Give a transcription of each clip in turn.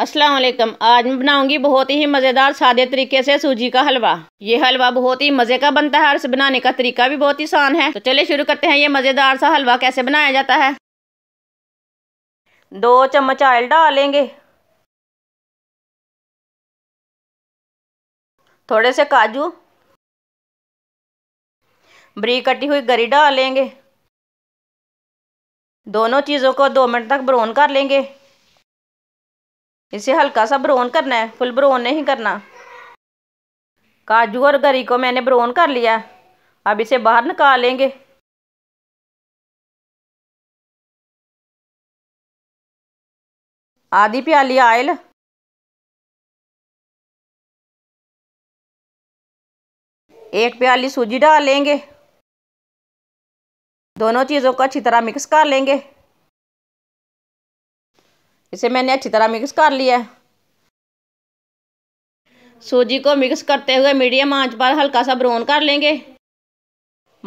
अस्सलाम वालेकुम आज मैं बनाऊंगी बहुत ही मज़ेदार सादे तरीके से सूजी का हलवा ये हलवा बहुत ही मज़े का बनता है और इसे बनाने का तरीका भी बहुत ही आसान है तो चलिए शुरू करते हैं ये मज़ेदार सा हलवा कैसे बनाया जाता है दो चम्मच ऑयल डालेंगे थोड़े से काजू बरी कटी हुई गरी डालेंगे दोनों चीज़ों को दो मिनट तक ब्राउन कर लेंगे इसे हल्का सा ब्राउन करना है फुल ब्राउन नहीं करना काजू और गरी को मैंने ब्राउन कर लिया अब इसे बाहर निकाल लेंगे आधी प्याली ऑयल एक प्याली सूजी डाल लेंगे दोनों चीज़ों को अच्छी तरह मिक्स कर लेंगे इसे मैंने अच्छी तरह मिक्स कर लिया है सूजी को मिक्स करते हुए मीडियम आंच पर हल्का सा ब्राउन कर लेंगे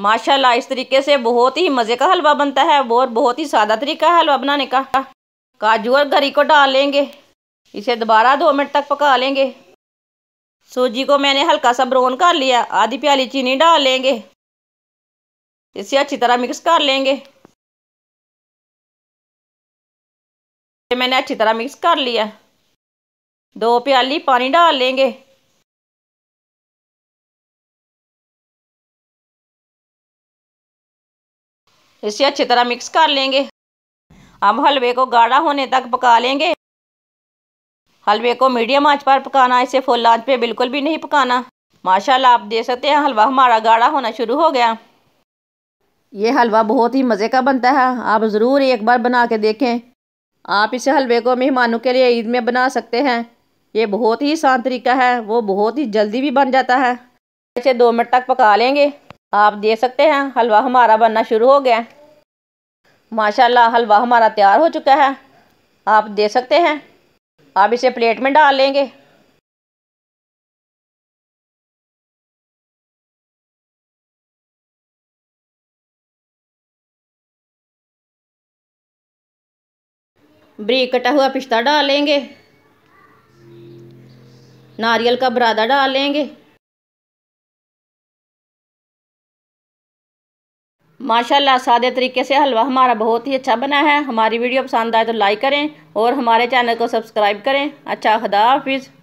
माशाल्लाह इस तरीके से बहुत ही मज़े का हलवा बनता है और बहुत ही सादा तरीका है हलवा बनाने का काजू और गरी को डाल लेंगे इसे दोबारा दो मिनट तक पका लेंगे सूजी को मैंने हल्का सा ब्राउन कर लिया आधी प्याली चीनी डाल लेंगे इसे अच्छी तरह मिक्स कर लेंगे मैंने अच्छी तरह मिक्स कर लिया दो प्याली पानी डाल लेंगे इसे अच्छी तरह मिक्स कर लेंगे अब हलवे को गाढ़ा होने तक पका लेंगे हलवे को मीडियम आंच पर पकाना इसे फुल आंच पे बिल्कुल भी नहीं पकाना माशाल्लाह आप देख सकते हैं हलवा हमारा गाढ़ा होना शुरू हो गया ये हलवा बहुत ही मज़े का बनता है आप ज़रूर एक बार बना के देखें आप इस हलवे को मेहमानों के लिए ईद में बना सकते हैं ये बहुत ही आसान तरीका है वो बहुत ही जल्दी भी बन जाता है इसे दो मिनट तक पका लेंगे आप देख सकते हैं हलवा हमारा बनना शुरू हो गया माशाल्लाह हलवा हमारा तैयार हो चुका है आप देख सकते हैं आप इसे प्लेट में डाल लेंगे ब्रीक कटा हुआ पिस्ता डालेंगे नारियल का बरादा डालेंगे माशाल्लाह सादे तरीके से हलवा हमारा बहुत ही अच्छा बना है हमारी वीडियो पसंद आए तो लाइक करें और हमारे चैनल को सब्सक्राइब करें अच्छा खुदा हाफिज़